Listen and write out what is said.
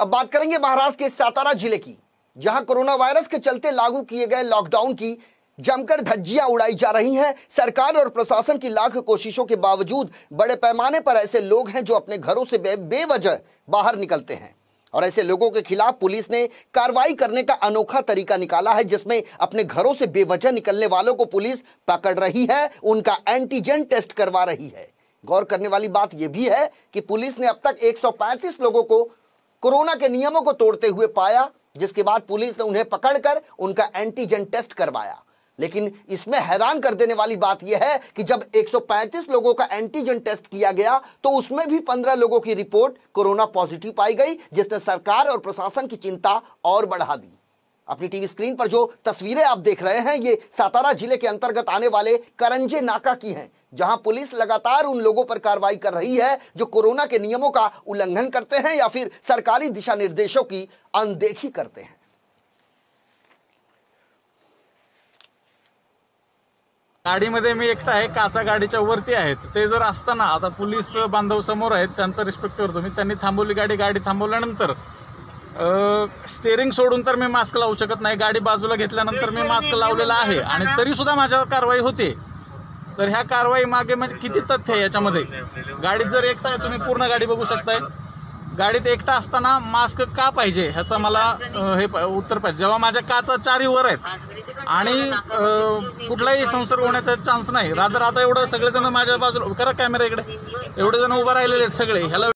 अब बात करेंगे महाराष्ट्र के सातारा जिले की जहां कोरोना वायरस के चलते लागू किए गए लॉकडाउन की जमकर धज्जियां उड़ाई जा रही हैं सरकार और प्रशासन की लाख कोशिशों के बावजूद बड़े पैमाने पर ऐसे लोग हैं जो अपने घरों से बे, बेवजह बाहर निकलते हैं और ऐसे लोगों के खिलाफ पुलिस ने कार्रवाई करने का अनोखा तरीका निकाला है जिसमें अपने घरों से बेवजह निकलने वालों को पुलिस पकड़ रही है उनका एंटीजन टेस्ट करवा रही है गौर करने वाली बात यह भी है कि पुलिस ने अब तक एक लोगों को कोरोना के नियमों को तोड़ते हुए पाया जिसके बाद पुलिस ने उन्हें पकड़कर उनका एंटीजन टेस्ट करवाया लेकिन इसमें हैरान कर देने वाली बात यह है कि जब 135 लोगों का एंटीजन टेस्ट किया गया तो उसमें भी 15 लोगों की रिपोर्ट कोरोना पॉजिटिव पाई गई जिसने सरकार और प्रशासन की चिंता और बढ़ा दी अपनी टीवी स्क्रीन पर जो तस्वीरें आप देख रहे हैं ये सातारा जिले के अंतर्गत आने वाले करंजे नाका की हैं जहां पुलिस लगातार उन लोगों पर कार्रवाई कर रही है जो कोरोना के नियमों का उल्लंघन करते हैं या फिर सरकारी दिशा निर्देशों की अनदेखी करते हैं गाड़ी गाडीमध्ये मैं एकटा है काचा गाड़ी वरती है ते जर आता आता पुलिस बधव समोर है रिस्पेक्ट करते मी गाडी गाडी थांबवल्यानंतर स्टेअरिंग सोडून तर मी मास्क लावू शकत नाही गाडी बाजूला घेतल्यानंतर मी मास्क लावलेला आहे आणि तरी सुद्धा माझ्यावर कारवाई होते तर ह्या कारवाई मागे म्हणजे किती तथ्य आहे याच्यामध्ये गाडीत जर एकटा आहे तुम्ही पूर्ण गाडी बघू शकताय गाडीत एकटा असताना मास्क का पाहिजे ह्याचा मला हे उत्तर पाहिजे जेव्हा माझ्या काचा चारी वर आहेत आणि कुठलाही संसर्ग होण्याचा चान्स नाही राधा राधा एवढं सगळेजण माझ्या बाजूला करा कॅमेरा इकडे एवढे जण उभं राहिलेले आहेत सगळे ह्याला